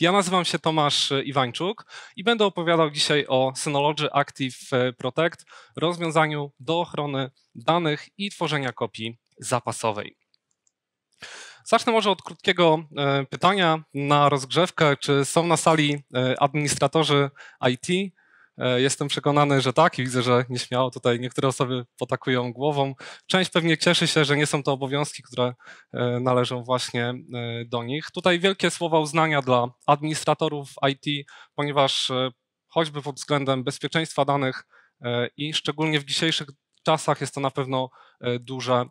Ja nazywam się Tomasz y, Iwańczuk i będę opowiadał dzisiaj o Synology Active y, Protect, rozwiązaniu do ochrony danych i tworzenia kopii zapasowej. Zacznę może od krótkiego y, pytania na rozgrzewkę. Czy są na sali administratorzy IT? E, jestem przekonany, że tak i widzę, że nieśmiało tutaj niektóre osoby potakują głową. Część pewnie cieszy się, że nie są to obowiązki, które e, należą właśnie e, do nich. Tutaj wielkie słowa uznania dla administratorów IT, ponieważ choćby pod względem bezpieczeństwa danych i szczególnie w dzisiejszych czasach jest to na pewno duże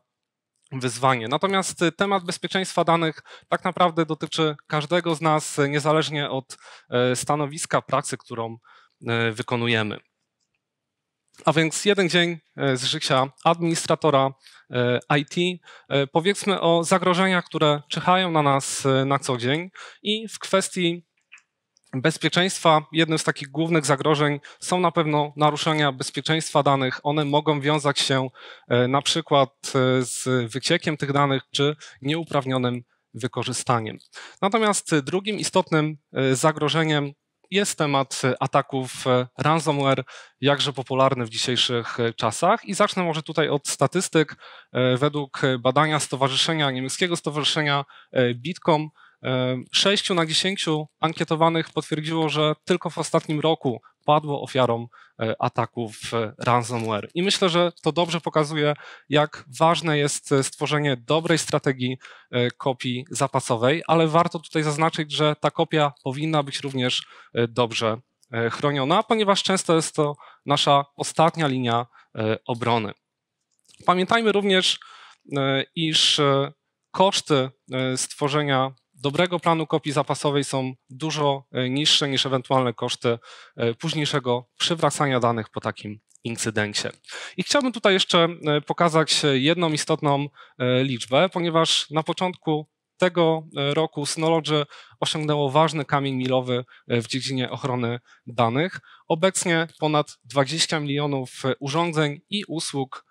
wyzwanie. Natomiast temat bezpieczeństwa danych tak naprawdę dotyczy każdego z nas, niezależnie od stanowiska pracy, którą E, wykonujemy. A więc jeden dzień e, z życia administratora e, IT. Powiedzmy o zagrożeniach, które czyhają na nas na co dzień i w kwestii bezpieczeństwa, jednym z takich głównych zagrożeń są na pewno naruszenia bezpieczeństwa danych. One mogą wiązać się na przykład z wyciekiem tych danych czy nieuprawnionym wykorzystaniem. Natomiast drugim istotnym zagrożeniem jest temat e, ataków e, ransomware, jakże popularny w dzisiejszych e, czasach. I zacznę może tutaj od statystyk. Według badania stowarzyszenia, niemieckiego stowarzyszenia Bitkom, 6 na 10 ankietowanych potwierdziło, że tylko w ostatnim roku padło ofiarą e, ataków e, ransomware. I myślę, że to dobrze pokazuje, jak ważne jest e, stworzenie dobrej strategii kopii zapasowej, ale warto tutaj zaznaczyć, że ta kopia powinna być również dobrze chroniona, ponieważ często jest to nasza ostatnia linia obrony. Pamiętajmy również, iż koszty stworzenia dobrego planu kopii zapasowej są dużo e, niższe niż ewentualne koszty e, późniejszego przywracania danych po takim incydencie. I chciałbym tutaj jeszcze e, pokazać jedną istotną liczbę, ponieważ na początku tego roku Synology osiągnęło ważny kamień milowy w dziedzinie ochrony danych. Obecnie ponad 20 milionów urządzeń i usług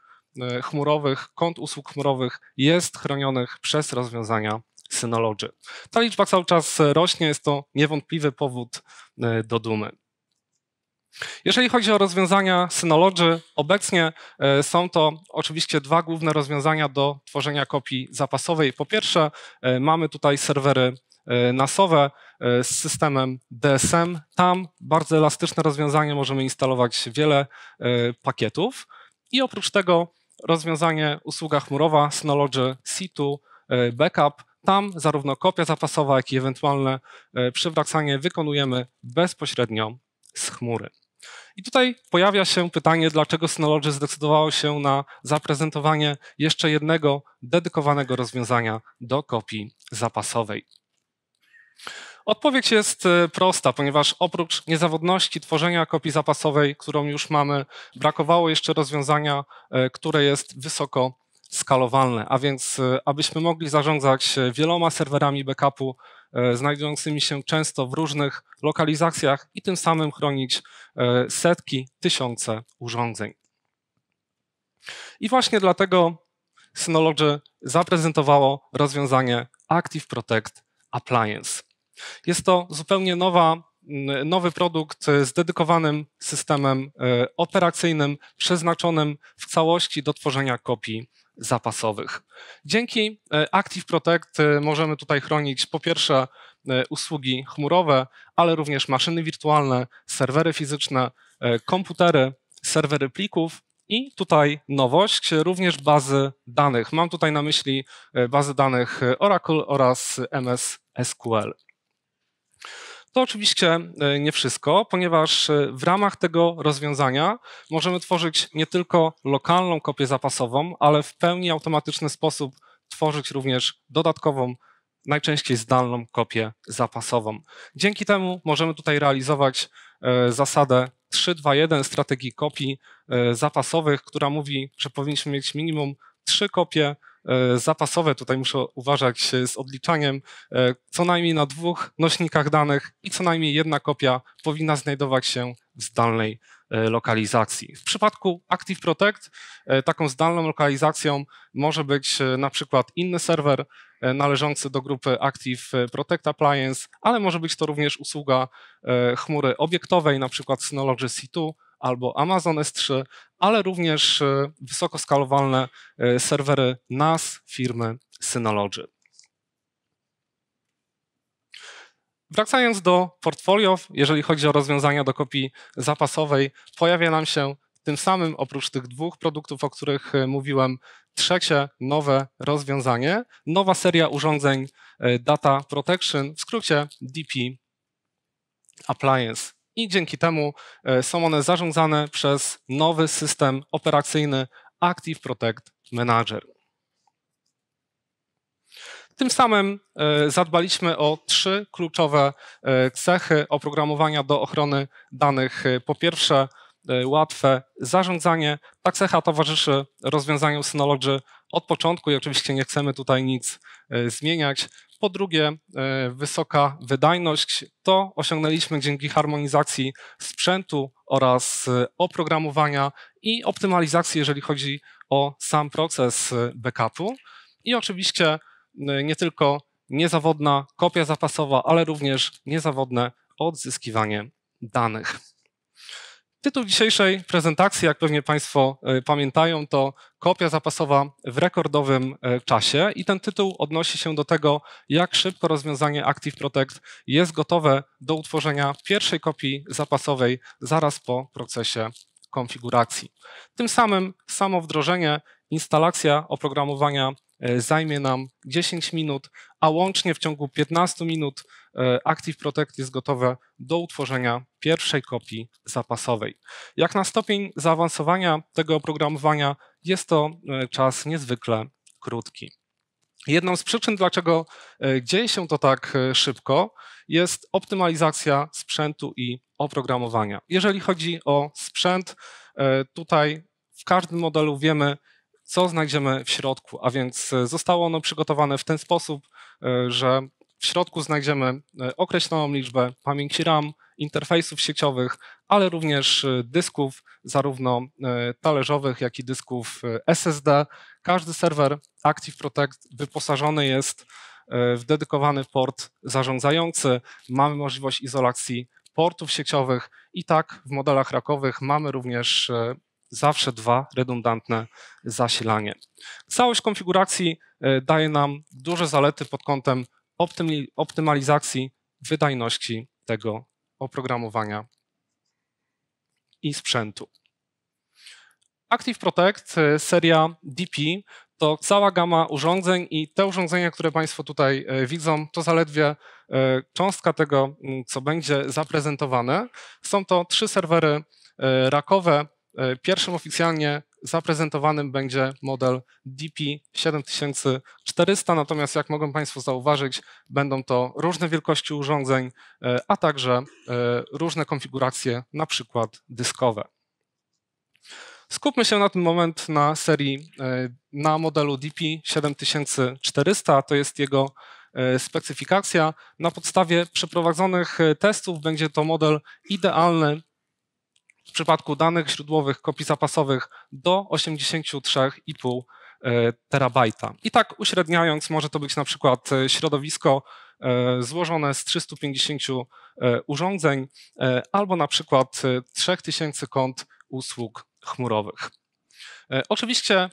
chmurowych, kont usług chmurowych jest chronionych przez rozwiązania Synology. Ta liczba cały czas rośnie, jest to niewątpliwy powód e, do dumy. Jeżeli chodzi o rozwiązania Synology, obecnie e, są to oczywiście dwa główne rozwiązania do tworzenia kopii zapasowej. Po pierwsze, e, mamy tutaj serwery NASowe z systemem DSM. Tam bardzo elastyczne rozwiązanie, możemy instalować wiele pakietów. I oprócz tego rozwiązanie usługa chmurowa Synology C2 Backup tam zarówno kopia zapasowa, jak i ewentualne e, przywracanie wykonujemy bezpośrednio z chmury. I tutaj pojawia się pytanie, dlaczego Synology zdecydowało się na zaprezentowanie jeszcze jednego dedykowanego rozwiązania do kopii zapasowej. Odpowiedź jest e, prosta, ponieważ oprócz niezawodności tworzenia kopii zapasowej, którą już mamy, brakowało jeszcze rozwiązania, e, które jest wysoko skalowalne, a więc y, abyśmy mogli zarządzać y, wieloma serwerami backupu, y, znajdującymi się często w różnych lokalizacjach i tym samym chronić setki, tysiące urządzeń. I właśnie dlatego Synology zaprezentowało rozwiązanie Active Protect Appliance. Jest to zupełnie nowa, nowy produkt z dedykowanym systemem operacyjnym, przeznaczonym w całości do tworzenia kopii zapasowych. Dzięki e, Active Protect e, możemy tutaj chronić po pierwsze e, usługi chmurowe, ale również maszyny wirtualne, serwery fizyczne, komputery, serwery plików i tutaj nowość, również bazy danych. Mam tutaj na myśli bazy danych Oracle oraz MS SQL. To oczywiście e, nie wszystko, ponieważ e, w ramach tego rozwiązania możemy tworzyć nie tylko lokalną kopię zapasową, ale w pełni automatyczny sposób tworzyć również dodatkową, najczęściej zdalną kopię zapasową. Dzięki temu możemy tutaj realizować e, zasadę 3-2-1 strategii kopii zapasowych, która mówi, że powinniśmy mieć minimum trzy kopie E, zapasowe, tutaj muszę uważać e, z odliczaniem, e, co najmniej na dwóch nośnikach danych i co najmniej jedna kopia powinna znajdować się w zdalnej lokalizacji. W przypadku Active Protect taką zdalną lokalizacją może być na przykład inny serwer należący do grupy Active Protect Appliance, ale może być to również usługa chmury obiektowej, na przykład Synology C2, albo Amazon S3, ale również e, wysokoskalowalne e, serwery NAS firmy Synology. Wracając do portfolio, jeżeli chodzi o rozwiązania do kopii zapasowej, pojawia nam się tym samym, oprócz tych dwóch produktów, o których e, mówiłem, trzecie nowe rozwiązanie, nowa seria urządzeń Data Protection, w skrócie DP Appliance i dzięki temu e, są one zarządzane przez nowy system operacyjny Active Protect Manager. Tym samym e, zadbaliśmy o trzy kluczowe e, cechy oprogramowania do ochrony danych. Po pierwsze, łatwe zarządzanie. Ta cecha towarzyszy rozwiązaniu Synology od początku i oczywiście nie chcemy tutaj nic zmieniać. Po drugie, e, wysoka wydajność. To osiągnęliśmy dzięki harmonizacji sprzętu oraz e, oprogramowania i optymalizacji, jeżeli chodzi o sam proces e, backupu. I oczywiście nie tylko niezawodna kopia zapasowa, ale również niezawodne odzyskiwanie danych. Tytuł dzisiejszej prezentacji, jak pewnie Państwo e, pamiętają, to kopia zapasowa w rekordowym e, czasie i ten tytuł odnosi się do tego, jak szybko rozwiązanie Active Protect jest gotowe do utworzenia pierwszej kopii zapasowej zaraz po procesie konfiguracji. Tym samym samo wdrożenie, instalacja oprogramowania E, zajmie nam 10 minut, a łącznie w ciągu 15 minut e, Active Protect jest gotowe do utworzenia pierwszej kopii zapasowej. Jak na stopień zaawansowania tego oprogramowania jest to e, czas niezwykle krótki. Jedną z przyczyn, dlaczego dzieje się to tak szybko, jest optymalizacja sprzętu i oprogramowania. Jeżeli chodzi o sprzęt, tutaj w każdym modelu wiemy, co znajdziemy w środku. A więc e, zostało ono przygotowane w ten sposób, e, że w środku znajdziemy e, określoną liczbę pamięci RAM, interfejsów sieciowych, ale również dysków, zarówno talerzowych, jak i dysków SSD. Każdy serwer Active Protect wyposażony jest w dedykowany port zarządzający. Mamy możliwość izolacji portów sieciowych i tak w modelach rakowych mamy również zawsze dwa redundantne zasilanie. Całość konfiguracji e, daje nam duże zalety pod kątem optymalizacji wydajności tego oprogramowania i sprzętu. Active Protect, e, seria DP, to cała gama urządzeń i te urządzenia, które Państwo tutaj e, widzą, to zaledwie cząstka tego, mm, co będzie zaprezentowane. Są to trzy serwery rakowe, E, pierwszym oficjalnie zaprezentowanym będzie model DP7400, natomiast jak mogą Państwo zauważyć, będą to różne wielkości urządzeń, e, a także e, różne konfiguracje, na przykład dyskowe. Skupmy się na ten moment na serii, na modelu DP7400, to jest jego specyfikacja. Na podstawie przeprowadzonych testów będzie to model idealny w przypadku danych źródłowych kopii zapasowych do 83,5 e, terabajta. I tak uśredniając, może to być na przykład e, środowisko e, złożone z 350 urządzeń albo na przykład 3000 kont usług chmurowych. Oczywiście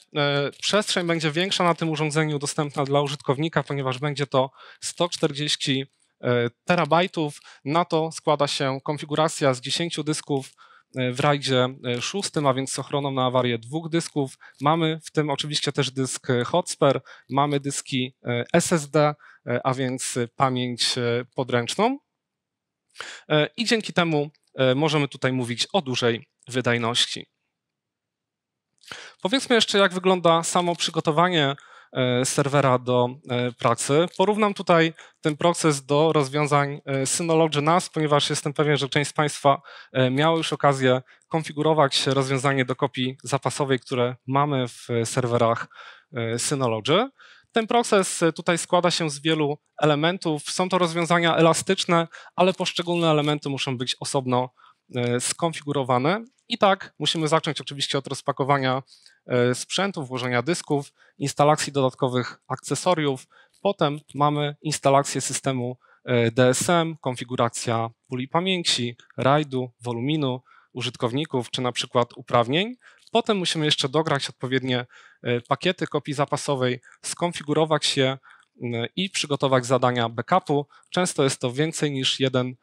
przestrzeń będzie większa na tym urządzeniu dostępna dla użytkownika, ponieważ będzie to 140 terabajtów. Na to składa się konfiguracja z 10 dysków E, w rajdzie e, szóstym, a więc z ochroną na awarię dwóch dysków. Mamy w tym oczywiście też dysk e, Hotspur, mamy dyski SSD, a więc pamięć podręczną. I dzięki temu możemy tutaj mówić o dużej wydajności. Powiedzmy jeszcze, jak wygląda samo przygotowanie E, serwera do e, pracy. Porównam tutaj ten proces do rozwiązań e, Synology NAS, ponieważ jestem pewien, że część z Państwa miała już okazję konfigurować rozwiązanie do kopii zapasowej, które mamy w serwerach Synology. Ten proces tutaj składa się z wielu elementów. Są to rozwiązania elastyczne, ale poszczególne elementy muszą być osobno skonfigurowane. I tak musimy zacząć oczywiście od rozpakowania E, sprzętu, włożenia dysków, instalacji dodatkowych akcesoriów. Potem mamy instalację systemu e, DSM, konfiguracja puli pamięci, rajdu, woluminu, użytkowników czy na przykład uprawnień. Potem musimy jeszcze dograć odpowiednie e, pakiety kopii zapasowej, skonfigurować je i przygotować zadania backupu. Często jest to więcej niż jeden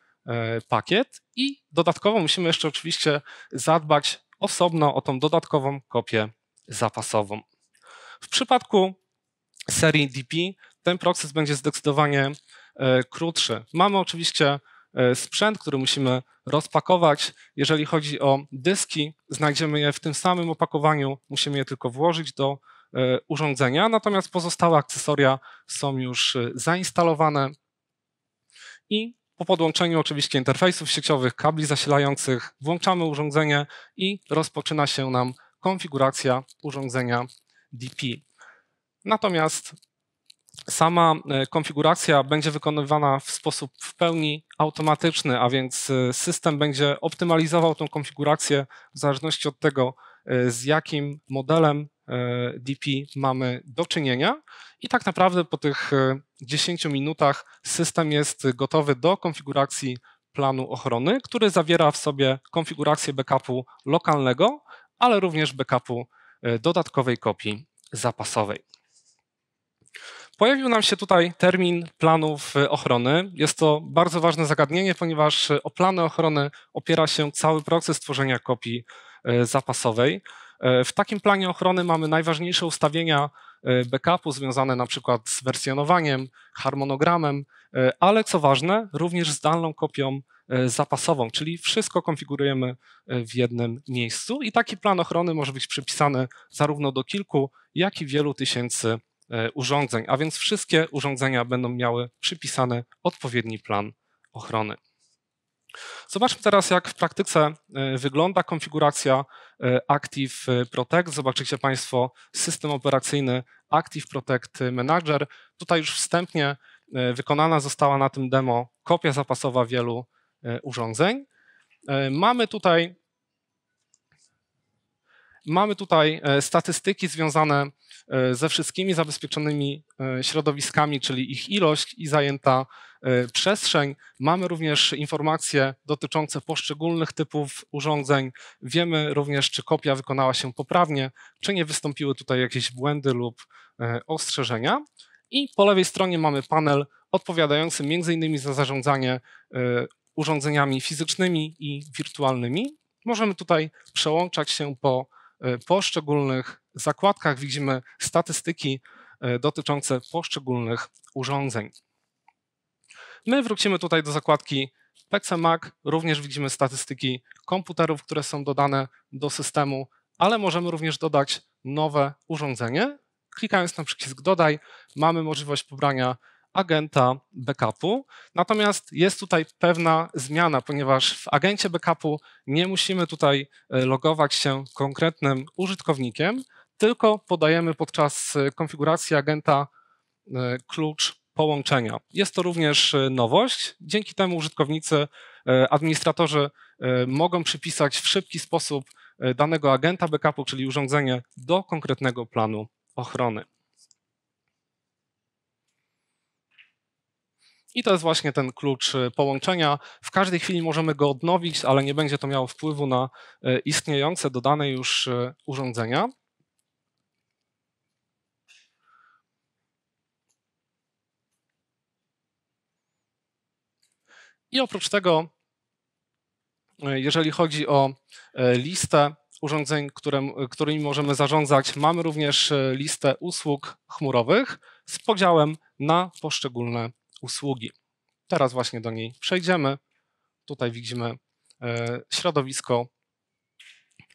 pakiet i dodatkowo musimy jeszcze oczywiście zadbać osobno o tą dodatkową kopię zapasową. W przypadku serii DP ten proces będzie zdecydowanie e, krótszy. Mamy oczywiście e, sprzęt, który musimy rozpakować. Jeżeli chodzi o dyski, znajdziemy je w tym samym opakowaniu, musimy je tylko włożyć do e, urządzenia, natomiast pozostałe akcesoria są już zainstalowane i po podłączeniu oczywiście interfejsów sieciowych, kabli zasilających, włączamy urządzenie i rozpoczyna się nam konfiguracja urządzenia DP. Natomiast sama e, konfiguracja będzie wykonywana w sposób w pełni automatyczny, a więc e, system będzie optymalizował tą konfigurację w zależności od tego, e, z jakim modelem DP mamy do czynienia. I tak naprawdę po tych 10 minutach system jest gotowy do konfiguracji planu ochrony, który zawiera w sobie konfigurację backupu lokalnego, ale również backupu e, dodatkowej kopii zapasowej. Pojawił nam się tutaj termin planów e, ochrony. Jest to bardzo ważne zagadnienie, ponieważ e, o plany ochrony opiera się cały proces tworzenia kopii zapasowej. W takim planie ochrony mamy najważniejsze ustawienia backupu związane na przykład z wersjonowaniem, harmonogramem, ale co ważne, również z dalną kopią E, zapasową, czyli wszystko konfigurujemy e, w jednym miejscu i taki plan ochrony może być przypisany zarówno do kilku, jak i wielu tysięcy e, urządzeń, a więc wszystkie urządzenia będą miały przypisany odpowiedni plan ochrony. Zobaczmy teraz, jak w praktyce wygląda konfiguracja Active Protect. Zobaczycie Państwo system operacyjny Active Protect Manager. Tutaj już wstępnie wykonana została na tym demo kopia zapasowa wielu E, urządzeń. E, mamy tutaj, mamy tutaj e, statystyki związane ze wszystkimi zabezpieczonymi środowiskami, czyli ich ilość i zajęta przestrzeń. Mamy również informacje dotyczące poszczególnych typów urządzeń. Wiemy również, czy kopia wykonała się poprawnie, czy nie wystąpiły tutaj jakieś błędy lub ostrzeżenia. I po lewej stronie mamy panel odpowiadający m.in. za zarządzanie urządzeniami fizycznymi i wirtualnymi. Możemy tutaj przełączać się po e, poszczególnych zakładkach. Widzimy statystyki e, dotyczące poszczególnych urządzeń. My wrócimy tutaj do zakładki PCMAC. Również widzimy statystyki komputerów, które są dodane do systemu, ale możemy również dodać nowe urządzenie. Klikając na przycisk Dodaj, mamy możliwość pobrania agenta backupu. Natomiast jest tutaj pewna zmiana, ponieważ w agencie backupu nie musimy tutaj e, logować się konkretnym użytkownikiem, tylko podajemy podczas e, konfiguracji agenta e, klucz połączenia. Jest to również nowość. Dzięki temu użytkownicy, administratorzy mogą przypisać w szybki sposób danego agenta backupu, czyli urządzenie do konkretnego planu ochrony. I to jest właśnie ten klucz y, połączenia. W każdej chwili możemy go odnowić, ale nie będzie to miało wpływu na y, istniejące dodane już y, urządzenia. I oprócz tego, jeżeli chodzi o listę urządzeń, którym, którymi możemy zarządzać, mamy również listę usług chmurowych z podziałem na poszczególne usługi. Teraz właśnie do niej przejdziemy. Tutaj widzimy e, środowisko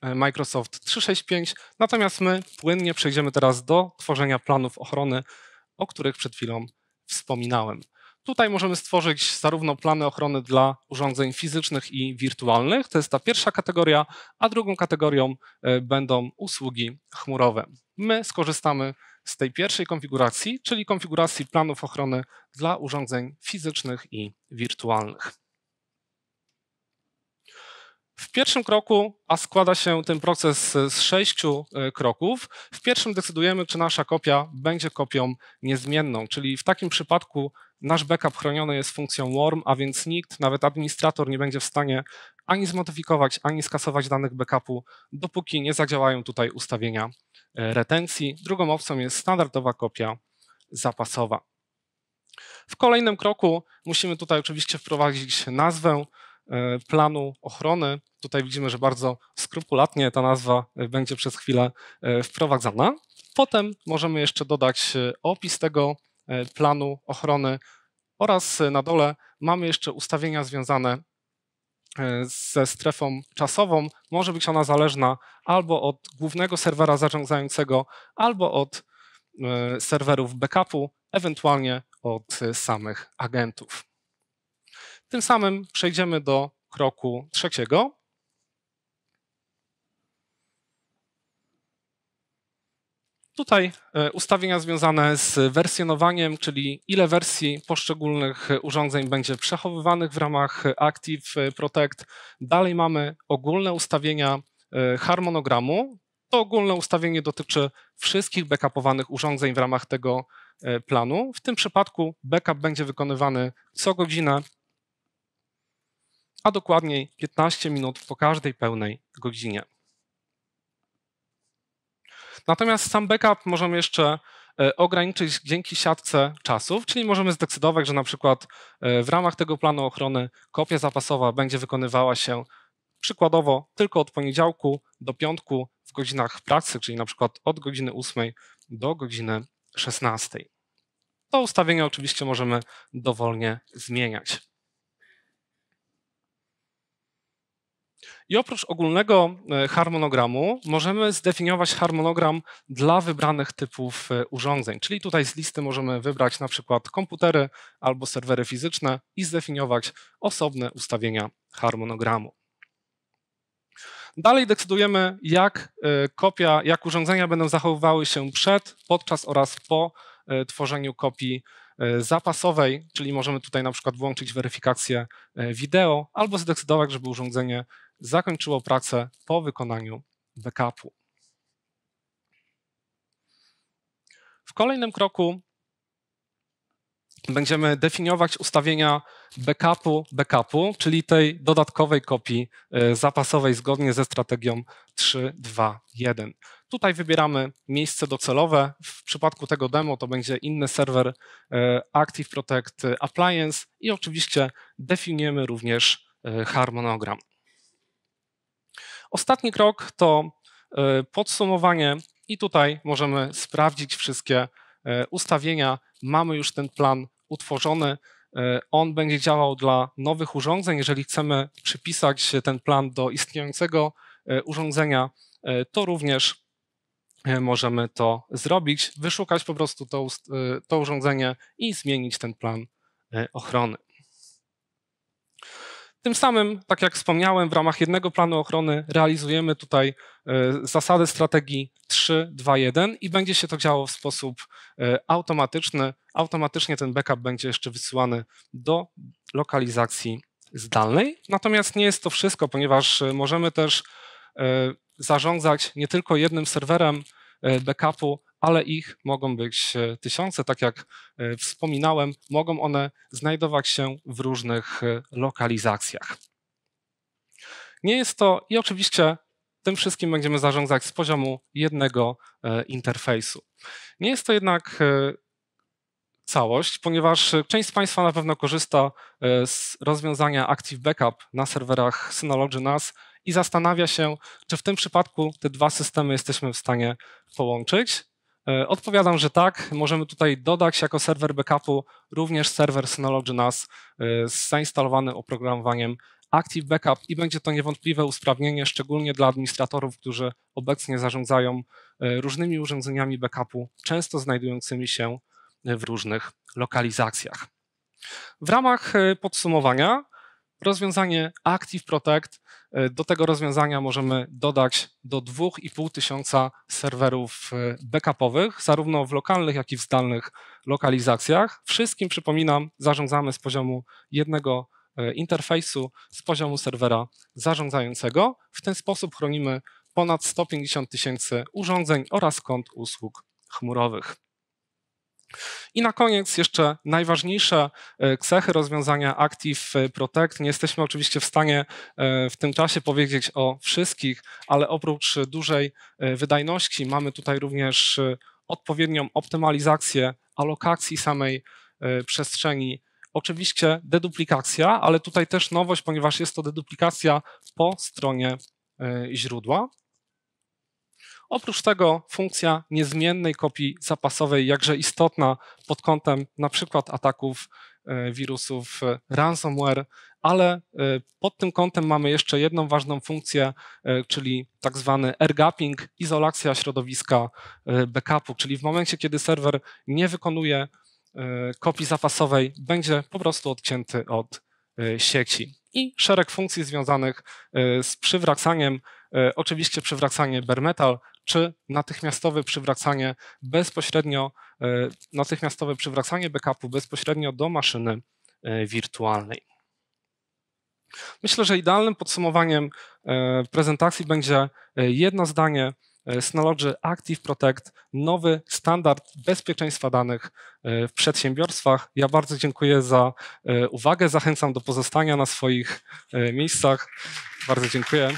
e, Microsoft 365, natomiast my płynnie przejdziemy teraz do tworzenia planów ochrony, o których przed chwilą wspominałem. Tutaj możemy stworzyć zarówno plany ochrony dla urządzeń fizycznych i wirtualnych, to jest ta pierwsza kategoria, a drugą kategorią e, będą usługi chmurowe. My skorzystamy z tej pierwszej konfiguracji, czyli konfiguracji planów ochrony dla urządzeń fizycznych i wirtualnych. W pierwszym kroku, a składa się ten proces z sześciu e, kroków, w pierwszym decydujemy, czy nasza kopia będzie kopią niezmienną, czyli w takim przypadku nasz backup chroniony jest funkcją warm, a więc nikt, nawet administrator, nie będzie w stanie ani zmodyfikować, ani skasować danych backupu, dopóki nie zadziałają tutaj ustawienia e, retencji. Drugą opcją jest standardowa kopia zapasowa. W kolejnym kroku musimy tutaj oczywiście wprowadzić nazwę, E, planu ochrony. Tutaj widzimy, że bardzo skrupulatnie ta nazwa e, będzie przez chwilę e, wprowadzana. Potem możemy jeszcze dodać opis tego planu ochrony oraz na dole mamy jeszcze ustawienia związane ze strefą czasową. Może być ona zależna albo od głównego serwera zarządzającego, albo od serwerów backupu, ewentualnie od samych agentów. Tym samym przejdziemy do kroku trzeciego. Tutaj e, ustawienia związane z wersjonowaniem, czyli ile wersji poszczególnych urządzeń będzie przechowywanych w ramach Active Protect. Dalej mamy ogólne ustawienia e, harmonogramu. To ogólne ustawienie dotyczy wszystkich backupowanych urządzeń w ramach tego e, planu. W tym przypadku backup będzie wykonywany co godzinę a dokładniej 15 minut po każdej pełnej godzinie. Natomiast sam backup możemy jeszcze e, ograniczyć dzięki siatce czasów, czyli możemy zdecydować, że na przykład e, w ramach tego planu ochrony kopia zapasowa będzie wykonywała się przykładowo tylko od poniedziałku do piątku w godzinach pracy, czyli na przykład od godziny 8 do godziny 16. To ustawienie oczywiście możemy dowolnie zmieniać. I oprócz ogólnego e, harmonogramu możemy zdefiniować harmonogram dla wybranych typów e, urządzeń. Czyli tutaj z listy możemy wybrać na przykład komputery albo serwery fizyczne i zdefiniować osobne ustawienia harmonogramu. Dalej decydujemy, jak e, kopia, jak urządzenia będą zachowywały się przed, podczas oraz po tworzeniu kopii zapasowej, czyli możemy tutaj na przykład włączyć weryfikację wideo albo zdecydować, żeby urządzenie zakończyło pracę po wykonaniu backupu. W kolejnym kroku będziemy definiować ustawienia backupu backupu, czyli tej dodatkowej kopii e, zapasowej zgodnie ze strategią 3.2.1. Tutaj wybieramy miejsce docelowe. W przypadku tego demo to będzie inny serwer e, Active Protect Appliance i oczywiście definiujemy również e, harmonogram. Ostatni krok to e, podsumowanie i tutaj możemy sprawdzić wszystkie e, ustawienia. Mamy już ten plan utworzony. E, on będzie działał dla nowych urządzeń. Jeżeli chcemy przypisać ten plan do istniejącego urządzenia, to również możemy to zrobić, wyszukać po prostu to, to urządzenie i zmienić ten plan ochrony. Tym samym, tak jak wspomniałem, w ramach jednego planu ochrony realizujemy tutaj e, zasady strategii 3, 2, 1 i będzie się to działo w sposób e, automatyczny. Automatycznie ten backup będzie jeszcze wysyłany do lokalizacji zdalnej. Natomiast nie jest to wszystko, ponieważ e, możemy też zarządzać nie tylko jednym serwerem backupu, ale ich mogą być e, tysiące. Tak jak e, wspominałem, mogą one znajdować się w różnych e, lokalizacjach. Nie jest to, i oczywiście tym wszystkim będziemy zarządzać z poziomu jednego interfejsu. Nie jest to jednak całość, ponieważ część z Państwa na pewno korzysta z rozwiązania Active Backup na serwerach Synology NAS i zastanawia się, czy w tym przypadku te dwa systemy jesteśmy w stanie połączyć. E, odpowiadam, że tak. Możemy tutaj dodać jako serwer backupu również serwer Synology NAS z e, zainstalowanym oprogramowaniem Active Backup i będzie to niewątpliwe usprawnienie, szczególnie dla administratorów, którzy obecnie zarządzają e, różnymi urządzeniami backupu, często znajdującymi się w różnych lokalizacjach. W ramach podsumowania rozwiązanie Active Protect. E, do tego rozwiązania możemy dodać do 2,5 tysiąca serwerów e, backupowych, zarówno w lokalnych, jak i w zdalnych lokalizacjach. Wszystkim, przypominam, zarządzamy z poziomu jednego e, interfejsu, z poziomu serwera zarządzającego. W ten sposób chronimy ponad 150 tysięcy urządzeń oraz kont usług chmurowych. I na koniec jeszcze najważniejsze e, cechy rozwiązania Active Protect. Nie jesteśmy oczywiście w stanie e, w tym czasie powiedzieć o wszystkich, ale oprócz dużej e, wydajności mamy tutaj również odpowiednią optymalizację alokacji samej przestrzeni. Oczywiście deduplikacja, ale tutaj też nowość, ponieważ jest to deduplikacja po stronie źródła. Oprócz tego funkcja niezmiennej kopii zapasowej, jakże istotna pod kątem na przykład ataków e, wirusów e, ransomware, ale e, pod tym kątem mamy jeszcze jedną ważną funkcję, czyli tak zwany airgapping, izolacja środowiska backupu, czyli w momencie, kiedy serwer nie wykonuje kopii zapasowej, będzie po prostu odcięty od sieci. I szereg funkcji związanych z przywracaniem Oczywiście przywracanie bare metal, czy natychmiastowe przywracanie bezpośrednio, e, natychmiastowe przywracanie backupu bezpośrednio do maszyny e, wirtualnej. Myślę, że idealnym podsumowaniem e, prezentacji będzie jedno zdanie Synology Active Protect, nowy standard bezpieczeństwa danych w przedsiębiorstwach. Ja bardzo dziękuję za uwagę, zachęcam do pozostania na swoich miejscach. Bardzo dziękuję.